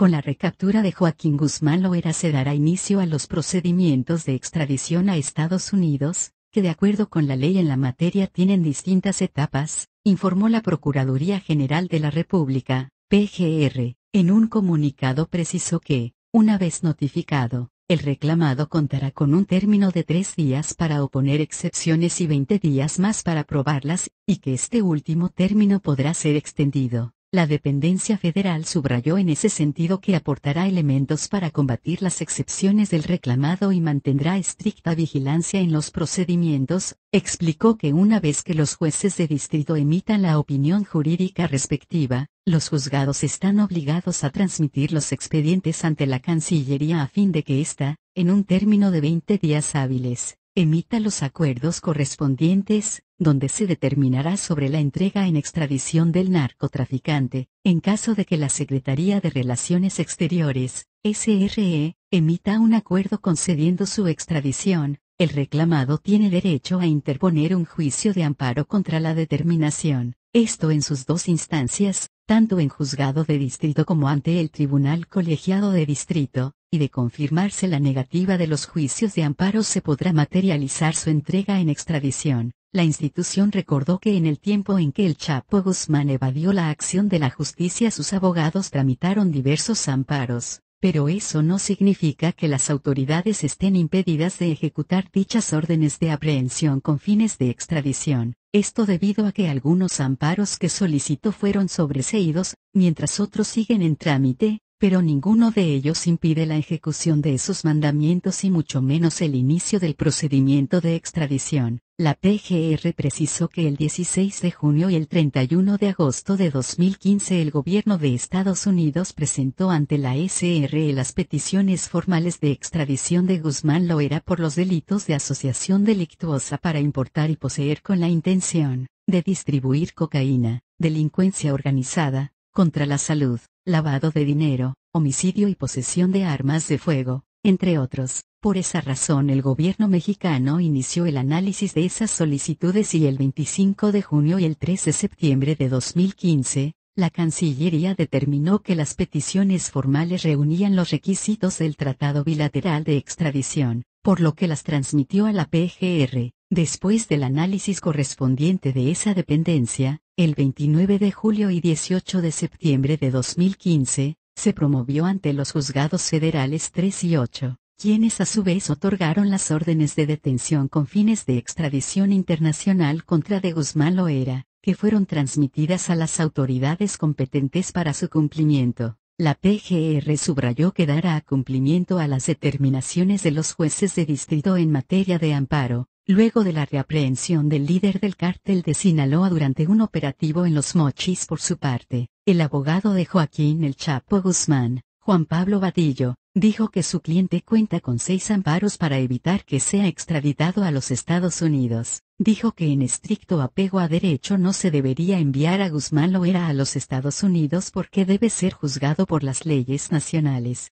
Con la recaptura de Joaquín Guzmán Loera se dará inicio a los procedimientos de extradición a Estados Unidos, que de acuerdo con la ley en la materia tienen distintas etapas, informó la Procuraduría General de la República, PGR, en un comunicado precisó que, una vez notificado, el reclamado contará con un término de tres días para oponer excepciones y 20 días más para probarlas, y que este último término podrá ser extendido la dependencia federal subrayó en ese sentido que aportará elementos para combatir las excepciones del reclamado y mantendrá estricta vigilancia en los procedimientos, explicó que una vez que los jueces de distrito emitan la opinión jurídica respectiva, los juzgados están obligados a transmitir los expedientes ante la Cancillería a fin de que ésta, en un término de 20 días hábiles, emita los acuerdos correspondientes, donde se determinará sobre la entrega en extradición del narcotraficante, en caso de que la Secretaría de Relaciones Exteriores, SRE, emita un acuerdo concediendo su extradición, el reclamado tiene derecho a interponer un juicio de amparo contra la determinación, esto en sus dos instancias, tanto en juzgado de distrito como ante el Tribunal Colegiado de Distrito, y de confirmarse la negativa de los juicios de amparo se podrá materializar su entrega en extradición. La institución recordó que en el tiempo en que el Chapo Guzmán evadió la acción de la justicia sus abogados tramitaron diversos amparos, pero eso no significa que las autoridades estén impedidas de ejecutar dichas órdenes de aprehensión con fines de extradición, esto debido a que algunos amparos que solicitó fueron sobreseídos, mientras otros siguen en trámite, pero ninguno de ellos impide la ejecución de esos mandamientos y mucho menos el inicio del procedimiento de extradición. La PGR precisó que el 16 de junio y el 31 de agosto de 2015 el gobierno de Estados Unidos presentó ante la SRE las peticiones formales de extradición de Guzmán Loera por los delitos de asociación delictuosa para importar y poseer con la intención de distribuir cocaína, delincuencia organizada, contra la salud, lavado de dinero, homicidio y posesión de armas de fuego, entre otros. Por esa razón el gobierno mexicano inició el análisis de esas solicitudes y el 25 de junio y el 3 de septiembre de 2015, la Cancillería determinó que las peticiones formales reunían los requisitos del Tratado Bilateral de Extradición, por lo que las transmitió a la PGR, Después del análisis correspondiente de esa dependencia, el 29 de julio y 18 de septiembre de 2015, se promovió ante los juzgados federales 3 y 8, quienes a su vez otorgaron las órdenes de detención con fines de extradición internacional contra de Guzmán Loera, que fueron transmitidas a las autoridades competentes para su cumplimiento. La PGR subrayó que dará cumplimiento a las determinaciones de los jueces de distrito en materia de amparo, luego de la reaprehensión del líder del cártel de Sinaloa durante un operativo en Los Mochis por su parte, el abogado de Joaquín El Chapo Guzmán, Juan Pablo Batillo, dijo que su cliente cuenta con seis amparos para evitar que sea extraditado a los Estados Unidos. Dijo que en estricto apego a derecho no se debería enviar a Guzmán Loera a los Estados Unidos porque debe ser juzgado por las leyes nacionales,